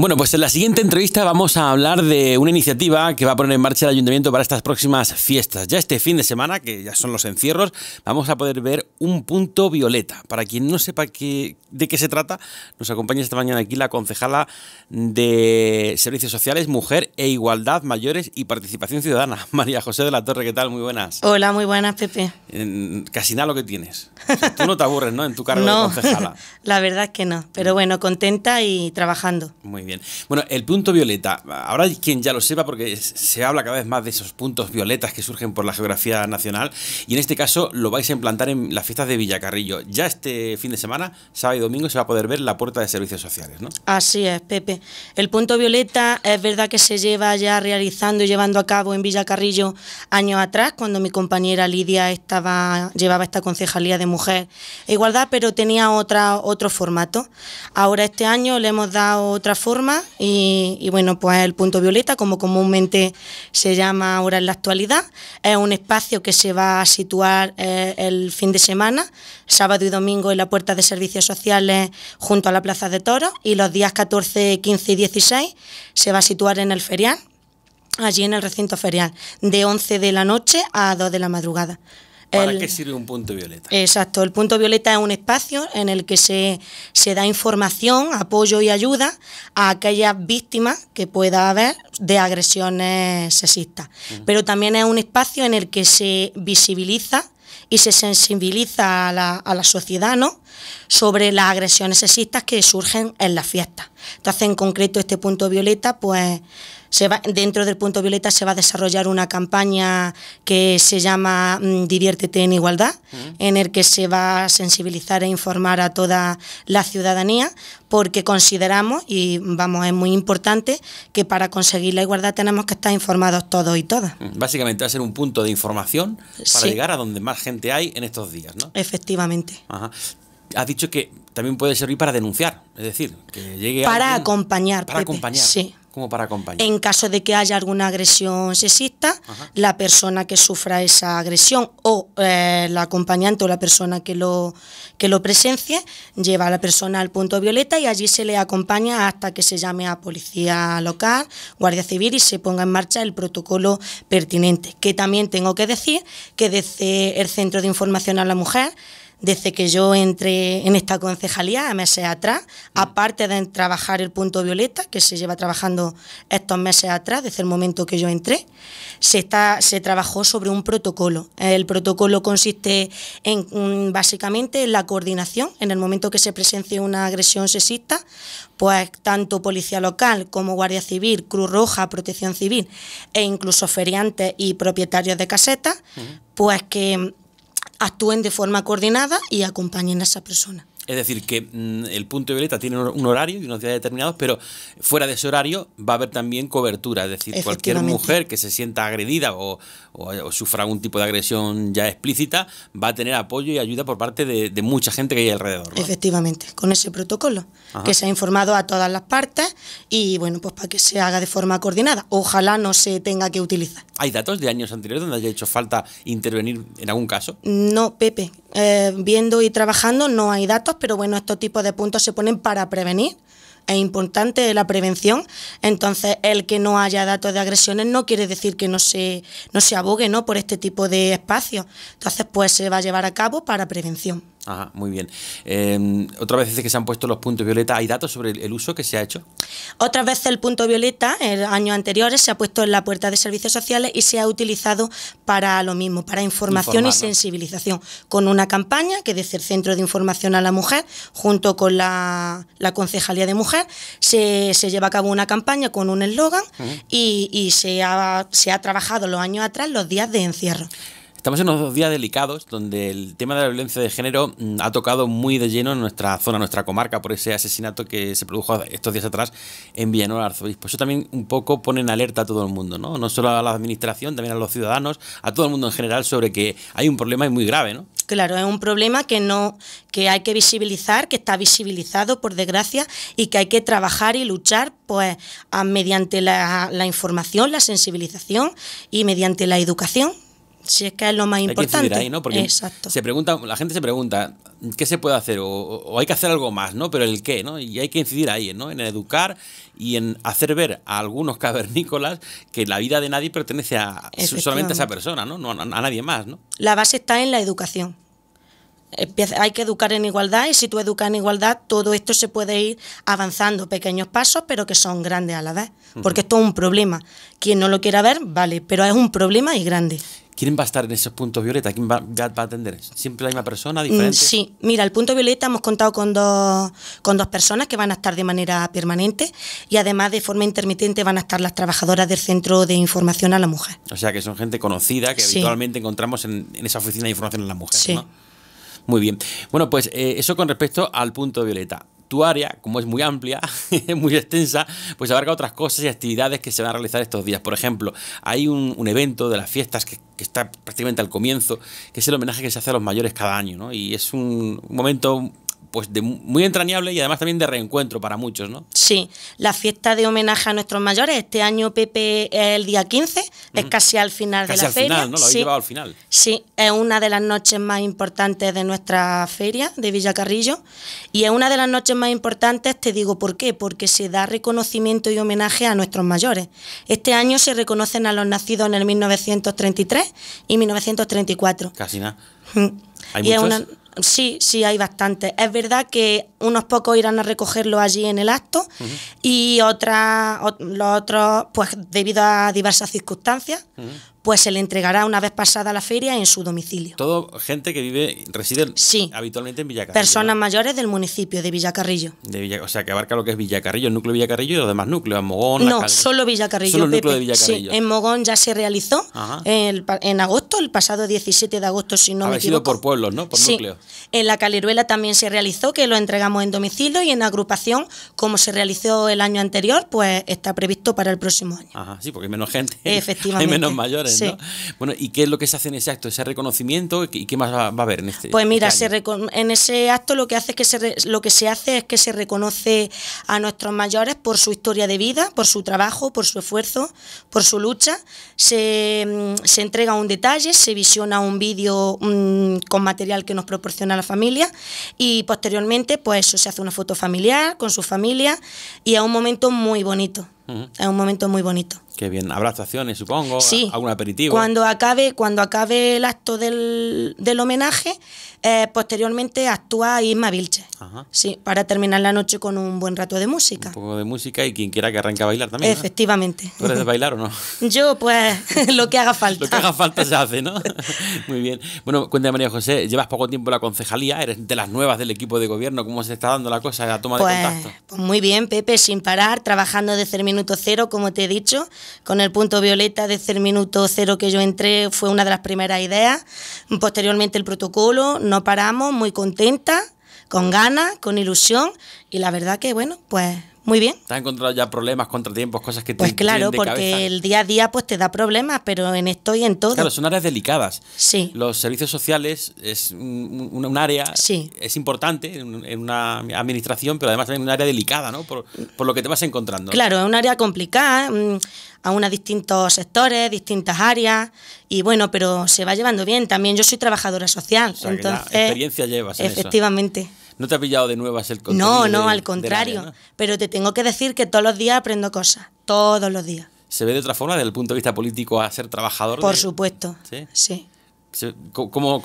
Bueno, pues en la siguiente entrevista vamos a hablar de una iniciativa que va a poner en marcha el ayuntamiento para estas próximas fiestas. Ya este fin de semana, que ya son los encierros, vamos a poder ver un punto violeta. Para quien no sepa qué, de qué se trata, nos acompaña esta mañana aquí la concejala de Servicios Sociales, Mujer e Igualdad, Mayores y Participación Ciudadana, María José de la Torre. ¿Qué tal? Muy buenas. Hola, muy buenas, Pepe casi nada lo que tienes. tú no te aburres, ¿no? En tu cargo de concejala. La verdad es que no, pero bueno, contenta y trabajando. Muy bien. Bueno, el punto violeta, ahora quien ya lo sepa, porque se habla cada vez más de esos puntos violetas que surgen por la geografía nacional, y en este caso lo vais a implantar en las fiestas de Villacarrillo. Ya este fin de semana, sábado y domingo, se va a poder ver la puerta de servicios sociales, ¿no? Así es, Pepe. El punto violeta es verdad que se lleva ya realizando y llevando a cabo en Villacarrillo años atrás, cuando mi compañera Lidia está llevaba esta concejalía de mujer e igualdad, pero tenía otra, otro formato. Ahora este año le hemos dado otra forma y, bueno, pues el punto violeta, como comúnmente se llama ahora en la actualidad, es un espacio que se va a situar eh, el fin de semana, sábado y domingo en la puerta de servicios sociales junto a la Plaza de toro y los días 14, 15 y 16 se va a situar en el ferial allí en el recinto ferial, de 11 de la noche a 2 de la madrugada. ¿Para qué sirve un punto violeta? Exacto, el punto violeta es un espacio en el que se, se da información, apoyo y ayuda a aquellas víctimas que pueda haber de agresiones sexistas. Pero también es un espacio en el que se visibiliza y se sensibiliza a la, a la, sociedad ¿no? sobre las agresiones sexistas que surgen en las fiestas. Entonces, en concreto, este punto violeta, pues se va, dentro del punto violeta se va a desarrollar una campaña que se llama mm, Diviértete en Igualdad, en el que se va a sensibilizar e informar a toda la ciudadanía, porque consideramos, y vamos, es muy importante, que para conseguir la igualdad tenemos que estar informados todos y todas. Básicamente va a ser un punto de información para llegar a donde más gente hay en estos días, ¿no? Efectivamente. Ajá has dicho que también puede servir para denunciar, es decir, que llegue para acompañar, para acompañar. Sí como para acompañar. En caso de que haya alguna agresión sexista, la persona que sufra esa agresión o eh, la acompañante o la persona que lo, que lo presencie lleva a la persona al punto violeta y allí se le acompaña hasta que se llame a policía local, guardia civil y se ponga en marcha el protocolo pertinente. Que también tengo que decir que desde el Centro de Información a la Mujer desde que yo entré en esta concejalía, a meses atrás, mm. aparte de trabajar el punto violeta, que se lleva trabajando estos meses atrás, desde el momento que yo entré, se, está, se trabajó sobre un protocolo. El protocolo consiste en mm, básicamente en la coordinación, en el momento que se presencie una agresión sexista, pues tanto policía local como Guardia Civil, Cruz Roja, Protección Civil e incluso feriantes y propietarios de casetas, pues que actúen de forma coordinada y acompañen a esa persona. Es decir, que mm, el punto de violeta tiene un horario y unos días determinados, pero fuera de ese horario va a haber también cobertura. Es decir, cualquier mujer que se sienta agredida o, sufra algún tipo de agresión ya explícita va a tener apoyo y ayuda por parte de, mucha gente que hay alrededor. Efectivamente, con ese protocolo que se ha informado a todas las partes y bueno, pues para que se haga de forma coordinada. Ojalá no se tenga que utilizar. ¿Hay datos de años anteriores donde haya hecho falta intervenir en algún caso? No, Pepe. Eh, viendo y trabajando no hay datos, pero bueno, estos tipos de puntos se ponen para prevenir. Es importante la prevención. Entonces, el que no haya datos de agresiones no quiere decir que no se, no se abogue ¿no? por este tipo de espacios. Entonces, pues se va a llevar a cabo para prevención muy bien. Em, otra vez dice que se han puesto los puntos violeta. ¿Hay datos sobre el, uso que se ha hecho? Otras veces el punto violeta, el año anteriores, se ha puesto en la puerta de servicios sociales y se ha utilizado para lo mismo, para información y sensibilización, con una campaña que desde el Centro de Información a la Mujer, junto con la, la Concejalía de Mujer, se, se, lleva a cabo una campaña con un eslogan y, se, ha, se ha trabajado los años atrás los días de encierro. Estamos en unos días delicados donde el tema de la violencia de género mm, ha tocado muy de lleno en nuestra zona, nuestra comarca, por ese asesinato que se produjo estos días atrás en Villanueva Arzobispo. Eso también un poco pone en alerta a todo el mundo, ¿no? No solo a la administración, también a los ciudadanos, a todo el mundo en general sobre que hay un problema y muy grave, ¿no? Claro, es un problema que no que hay que visibilizar, que está visibilizado por desgracia y que hay que trabajar y luchar pues mediante la, la información, la sensibilización y mediante la educación. Si es que es lo más importante. Se pregunta, la gente se pregunta qué se puede hacer o, hay que hacer algo más, ¿no? Pero el qué, ¿no? Y hay que incidir ahí, ¿no? En educar y en hacer ver a algunos cavernícolas que la vida de nadie pertenece a solamente a esa persona, ¿no? No a, nadie más, ¿no? La base está en la educación. hay que educar en igualdad y si tú educas en igualdad, todo esto se puede ir avanzando, pequeños pasos, pero que son grandes a la vez, porque esto es un problema. Quien no lo quiera ver, vale, pero es un problema y grande. ¿Quién va a estar en esos puntos violeta? ¿Quién va, a atender? ¿Siempre la misma persona? Diferente? Mm, sí, mira, el punto violeta hemos contado con dos, con dos personas que van a estar de manera permanente y además de forma intermitente van a estar las trabajadoras del Centro de Información a la Mujer. O sea que son gente conocida que habitualmente encontramos en, esa oficina de información a la mujer. Sí. Muy bien. Bueno, pues eh, eso con respecto al punto violeta tu área, como es muy amplia, muy extensa, pues abarca otras cosas y actividades que se van a realizar estos días. Por ejemplo, hay un, evento de las fiestas que, está prácticamente al comienzo, que es el homenaje que se hace a los mayores cada año, ¿no? Y es un momento pues de muy entrañable y además también de reencuentro para muchos, ¿no? Sí, la fiesta de homenaje a nuestros mayores, este año Pepe es el día 15, es casi al final de la al feria. Final, ¿no? Lo sí. llevado al final. Sí, es una de las noches más importantes de nuestra feria de Villacarrillo y es una de las noches más importantes, te digo por qué, porque se da reconocimiento y homenaje a nuestros mayores. Este año se reconocen a los nacidos en el 1933 y 1934. Casi nada. Mm. Sí, sí, hay bastantes. Es verdad que unos pocos irán a recogerlo allí en el acto y otras, los otros, pues debido a diversas circunstancias, pues se le entregará una vez pasada la feria en su domicilio. Todo gente que vive, reside habitualmente en Villacarrillo. Personas mayores del municipio de Villacarrillo. o sea, que abarca lo que es Villacarrillo, el núcleo de Villacarrillo y los demás núcleos, en Mogón. No, solo Villacarrillo. Solo el núcleo de Villacarrillo. Sí, en Mogón ya se realizó en agosto, el pasado 17 de agosto, si no me equivoco. Sido por pueblos, ¿no? Por sí. En la Caleruela también se realizó, que lo entregamos en domicilio y en agrupación, como se realizó el año anterior, pues está previsto para el próximo año. Ajá, sí, porque hay menos gente. Efectivamente. Hay menos mayores. Bueno, ¿y qué es lo que se hace en ese acto? ¿Ese reconocimiento? ¿Y qué más va, a haber en este Pues mira, este en ese acto lo que, hace que se lo que se hace es que se reconoce a nuestros mayores por su historia de vida, por su trabajo, por su esfuerzo, por su lucha. Se, mm, entrega un detalle, se visiona un vídeo mm, con material que nos proporciona la familia y posteriormente pues eso, se hace una foto familiar con su familia y a un momento muy bonito. Es un momento muy bonito. Qué bien. Habrá actuaciones, supongo. Sí. Algún aperitivo. Cuando acabe, cuando acabe el acto del, del homenaje, eh, posteriormente actúa Isma Vilche. Sí, para terminar la noche con un buen rato de música. Un poco de música y quien quiera que arranque a bailar también. Efectivamente. bailar o no? Yo, pues, lo que haga falta. lo que haga falta se hace, ¿no? Muy bien. Bueno, cuéntame, María José, llevas poco tiempo en la concejalía, eres de las nuevas del equipo de gobierno. ¿Cómo se está dando la cosa, la toma de pues, contacto? Pues muy bien, Pepe, sin parar, trabajando de el como te he dicho, con el punto violeta desde el minuto cero que yo entré fue una de las primeras ideas. Posteriormente el protocolo, no paramos, muy contenta, con ganas, con ilusión y la verdad que bueno, pues muy bien. ¿Te has encontrado ya problemas, contratiempos, cosas que te Pues claro, porque el día a día pues te da problemas, pero en esto y en todo. Claro, son áreas delicadas. Sí. Los servicios sociales es un, área, sí. es importante en, una administración, pero además también un área delicada, ¿no? Por, lo que te vas encontrando. Claro, es un área complicada, mm, aún a distintos sectores, distintas áreas, y bueno, pero se va llevando bien. También yo soy trabajadora social, entonces... experiencia llevas. En efectivamente. ¿No te ha pillado de nuevas el contenido? No, no, al contrario. Pero te tengo que decir que todos los días aprendo cosas. Todos los días. ¿Se ve de otra forma desde el punto de vista político a ser trabajador? Por supuesto. Sí. sí. ¿Cómo,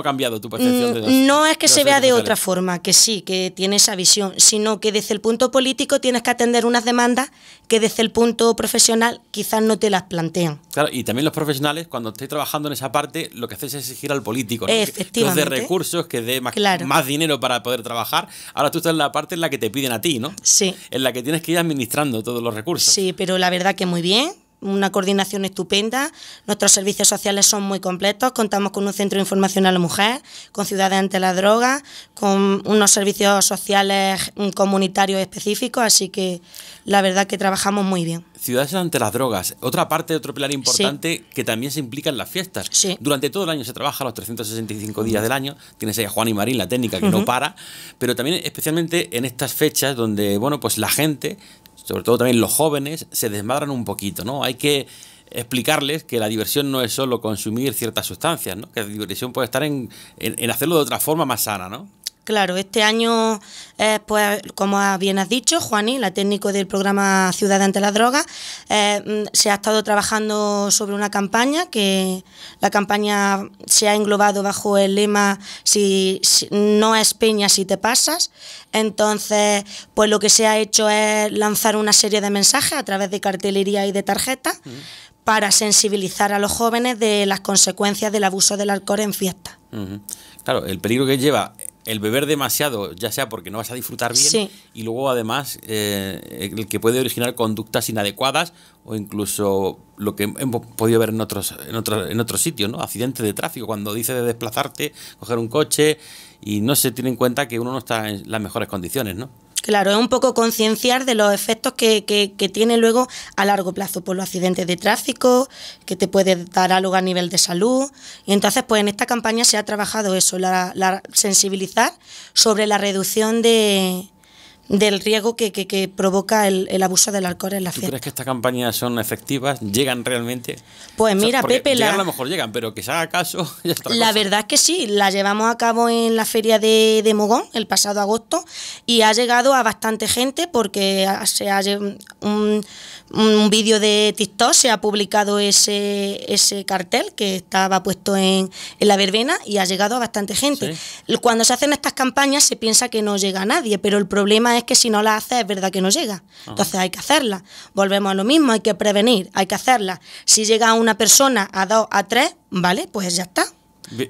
ha cambiado tu percepción mm, No es que se vea de otra forma, que sí, que tiene esa visión, sino que desde el punto político tienes que atender unas demandas que desde el punto profesional quizás no te las plantean. Claro, y también los profesionales, cuando estáis trabajando en esa parte, lo que haces es exigir al político, ¿no? Efectivamente. Que de recursos, que dé más, más dinero para poder trabajar. Ahora tú estás en la parte en la que te piden a ti, ¿no? Sí. En la que tienes que ir administrando todos los recursos. Sí, pero la verdad que muy bien, una coordinación estupenda. Nuestros servicios sociales son muy completos. Contamos con un centro de información a la mujer, con ciudades ante la droga, con unos servicios sociales comunitarios específicos. Así que la verdad que trabajamos muy bien. Ciudades ante las drogas. Otra parte, otro pilar importante que también se implica en las fiestas. Durante todo el año se trabaja, los 365 días del año. Tienes ahí a Juan y Marín, la técnica que no para. Pero también especialmente en estas fechas donde, bueno, pues la gente sobre todo también los jóvenes, se desmadran un poquito, ¿no? Hay que explicarles que la diversión no es solo consumir ciertas sustancias, ¿no? Que la diversión puede estar en, en, hacerlo de otra forma más sana, ¿no? Claro, este año, eh, pues como bien has dicho, Juani, la técnico del programa Ciudad ante la Droga, eh, mm, se ha estado trabajando sobre una campaña que la campaña se ha englobado bajo el lema si, no es peña si te pasas. Entonces, pues lo que se ha hecho es lanzar una serie de mensajes a través de cartelería y de tarjetas para sensibilizar a los jóvenes de las consecuencias del abuso del alcohol en fiesta. Claro, el peligro que lleva el beber demasiado, ya sea porque no vas a disfrutar bien, y luego además eh, el que puede originar conductas inadecuadas o incluso lo que hemos podido ver en otros, en otros, en sitios, ¿no? Accidentes de tráfico, cuando dice de desplazarte, coger un coche, y no se tiene en cuenta que uno no está en las mejores condiciones, ¿no? Claro, es un poco concienciar de los efectos que, que, tiene luego a largo plazo, por los accidentes de tráfico, que te puede dar algo a nivel de salud. Y entonces, pues en esta campaña se ha trabajado eso, la sensibilizar sobre la reducción de, del riesgo que, que, provoca el, abuso del alcohol en la fiesta. ¿Tú crees que estas campañas son efectivas? ¿Llegan realmente? Pues mira, Pepe... la... a lo mejor llegan, pero que se haga caso... la, verdad es que sí, la llevamos a cabo en la feria de, Mogón el pasado agosto y ha llegado a bastante gente porque se ha, un, un vídeo de TikTok se ha publicado ese, ese cartel que estaba puesto en, en la verbena y ha llegado a bastante gente. Cuando se hacen estas campañas se piensa que no llega a nadie, pero el problema es que si no la hace, es verdad que no llega. Entonces hay que hacerla. Volvemos a lo mismo, hay que prevenir, hay que hacerla. Si llega una persona a dos, a tres, ¿vale? Pues ya está.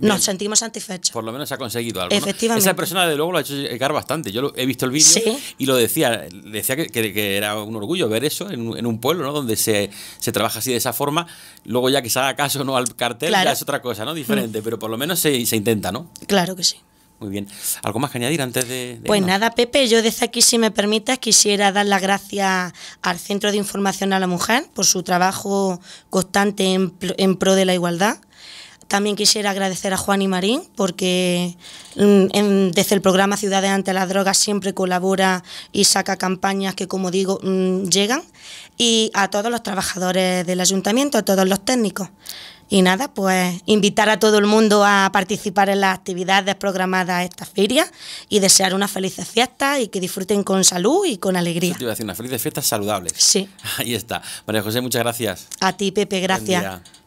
Nos sentimos satisfechos. Por lo menos se ha conseguido algo. Efectivamente. Esa persona, de luego, lo ha hecho llegar bastante. Yo he visto el vídeo y lo decía. Decía que, era un orgullo ver eso en, un pueblo, Donde se, trabaja así de esa forma. Luego, ya que se haga caso no al cartel, ya es otra cosa, ¿no? Diferente. Mm. Pero por lo menos se, se intenta, ¿no? Claro que sí. Muy bien. ¿Algo más que añadir antes de...? pues nada, Pepe, yo desde aquí, si me permitas, quisiera dar las gracias al Centro de Información a la Mujer por su trabajo constante en, en pro de la igualdad también quisiera agradecer a Juan y Marín porque mm, desde el programa Ciudades ante las drogas siempre colabora y saca campañas que, como digo, mm, llegan. Y a todos los trabajadores del ayuntamiento, a todos los técnicos. Y nada, pues invitar a todo el mundo a participar en las actividades programadas esta feria y desear una felices fiesta y que disfruten con salud y con alegría. Una te iba a decir, saludables. Sí. Ahí está. María José, muchas gracias. A ti, Pepe, gracias.